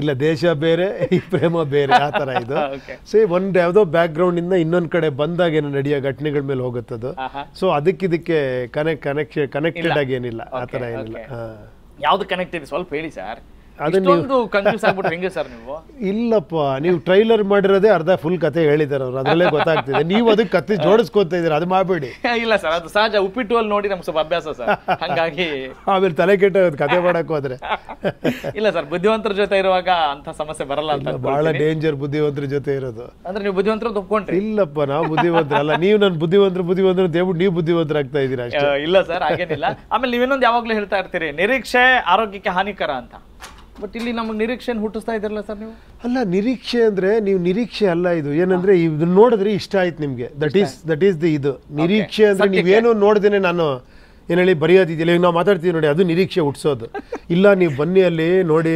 ಇಲ್ಲ ದೇಶ ಬೇರೆ ಈ ಪ್ರೇಮ ಬೇರೆ ಆ ಥರ ಇದು ಸೊ ಒಂದು ಯಾವುದೋ ಇಂದ ಇನ್ನೊಂದು ಕಡೆ ಬಂದಾಗ ಏನೋ ನಡೆಯೋ ಘಟನೆಗಳ ಮೇಲೆ ಹೋಗುತ್ತದು ಸೊ ಅದಕ್ಕಿದಕ್ಕೆ ಕನೆಕ್ಟ್ ಕನೆಕ್ಷನ್ ಕನೆಕ್ಟೆಡ್ ಆಗಿ ಏನಿಲ್ಲ ಆ ತರ ಏನಿಲ್ಲ ಯಾವ್ದು ಕನೆಕ್ಟ್ ಇದೆ ಸ್ವಲ್ಪ ಹೇಳಿ ಸರ್ ಸರ್ ನೀವು ಇಲ್ಲಪ್ಪ ನೀವು ಟ್ರೈಲರ್ ಮಾಡಿರೋದೇ ಅರ್ಧ ಫುಲ್ ಕತೆ ಹೇಳಿದ್ದಾರೆ ಅವ್ರು ಅದರಲ್ಲೇ ಗೊತ್ತಾಗ್ತಿದೆ ನೀವು ಅದಕ್ಕೆ ಕತೆ ಜೋಡಿಸ್ಕೊತಾ ಇದ್ದೀರಾ ಅದು ಮಾಡಬೇಡಿ ಇಲ್ಲ ಸರ್ ಅದು ಸಹಜ ಉಪ್ಪಿಟ್ಟು ಅಲ್ಲಿ ನೋಡಿ ನಮ್ಗೆ ಸ್ವಲ್ಪ ಅಭ್ಯಾಸ ಸರ್ ಹಂಗಾಗಿ ಆಮೇಲೆ ತಲೆ ಕೆಟ್ಟ ಕತೆ ಮಾಡಕ್ ಹೋದ್ರೆ ಇಲ್ಲ ಸರ್ ಬುದ್ಧಿವಂತರ ಜೊತೆ ಇರುವಾಗ ಅಂತ ಸಮಸ್ಯೆ ಬರಲ್ಲ ಅಂತ ಬಹಳ ಡೇಂಜರ್ ಬುದ್ಧಿವಂತರ ಜೊತೆ ಇರೋದು ಅಂದ್ರೆ ನೀವು ಬುದ್ಧಿವಂತರ ಒಪ್ಕೊಂಡ್ರಿ ಇಲ್ಲಪ್ಪ ನಾವು ಬುದ್ಧಿವಂತರ ಅಲ್ಲ ನೀವು ನನ್ನ ಬುದ್ಧಿವಂತರ ಬುದ್ಧಿವಂತರ ಅಂತ ಹೇಳ್ಬಿಟ್ಟು ನೀವು ಬುದ್ಧಿವಂತರ ಆಗ್ತಾ ಇದ್ದೀರಾ ಇಲ್ಲ ಸರ್ ಹಾಗೇನಿಲ್ಲ ಆಮೇಲೆ ಇನ್ನೊಂದು ಯಾವಾಗ್ಲೂ ಹೇಳ್ತಾ ಇರ್ತೀರಿ ನಿರೀಕ್ಷೆ ಆರೋಗ್ಯಕ್ಕೆ ಹಾನಿಕರ ಅಂತ ಬಟ್ ಇಲ್ಲಿ ನಮಗೆ ನಿರೀಕ್ಷೆಯನ್ನು ಹುಟ್ಟಿಸ್ತಾ ಇದ್ರಲ್ಲ ಸರ್ ನೀವು ಅಲ್ಲ ನಿರೀಕ್ಷೆ ಅಂದರೆ ನೀವು ನಿರೀಕ್ಷೆ ಅಲ್ಲ ಇದು ಏನಂದ್ರೆ ಇದನ್ನ ನೋಡಿದ್ರೆ ಇಷ್ಟ ಆಯ್ತು ನಿಮಗೆ that is that is the ಇದು ನಿರೀಕ್ಷೆ ಅಂದರೆ ನೀವೇನು ನೋಡ್ದೇನೆ ನಾನು ಏನು ಹೇಳಿ ಬರೆಯೋದಿದೆಯಲ್ಲ ಈಗ ನಾವು ಮಾತಾಡ್ತೀವಿ ನೋಡಿ ಅದು ನಿರೀಕ್ಷೆ ಹುಟ್ಟಿಸೋದು ಇಲ್ಲ ನೀವು ಬನ್ನಿ ಅಲ್ಲಿ ನೋಡಿ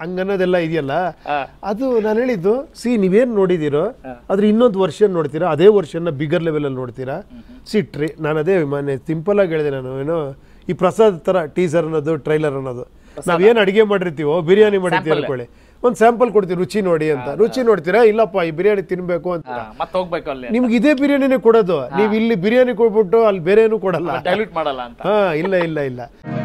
ಹಂಗನ್ನೋದೆಲ್ಲ ಇದೆಯಲ್ಲ ಅದು ನಾನು ಹೇಳಿದ್ದು ಸಿ ನೀವೇನು ನೋಡಿದ್ದೀರೋ ಆದ್ರೆ ಇನ್ನೊಂದು ವರ್ಷನ್ ನೋಡ್ತೀರಾ ಅದೇ ವರ್ಷನ ಬಿಗರ್ ಲೆವೆಲಲ್ಲಿ ನೋಡ್ತೀರಾ ಸಿ ಟ್ರಿ ನಾನು ಅದೇ ಮೊನ್ನೆ ಸಿಂಪಲಾಗಿ ಹೇಳಿದೆ ನಾನು ಏನೋ ಈ ಪ್ರಸಾದ್ ಥರ ಟೀಸರ್ ಅನ್ನೋದು ಟ್ರೈಲರ್ ಅನ್ನೋದು ನಾವ್ ಏನ್ ಅಡಿಗೆ ಮಾಡಿರ್ತೀವೋ ಬಿರಿಯಾನಿ ಮಾಡಿರ್ತೀವಿ ಅನ್ಕೊಳ್ಳಿ ಒಂದ್ ಸ್ಯಾಂಪಲ್ ಕೊಡ್ತೀವಿ ರುಚಿ ನೋಡಿ ಅಂತ ರುಚಿ ನೋಡ್ತೀರಾ ಇಲ್ಲಪ್ಪ ಈ ಬಿರಿಯಾನಿ ತಿನ್ಬೇಕು ಅಂತ ಮತ್ತೆ ನಿಮ್ಗೆ ಇದೇ ಬಿರಿಯಾನಿನೇ ಕೊಡೋದು ನೀವ್ ಇಲ್ಲಿ ಬಿರಿಯಾನಿ ಕೊಡ್ಬಿಟ್ಟು ಅಲ್ಲಿ ಬೇರೆ ಏನು ಕೊಡಲ್ಲ ಹಾ ಇಲ್ಲ ಇಲ್ಲ ಇಲ್ಲ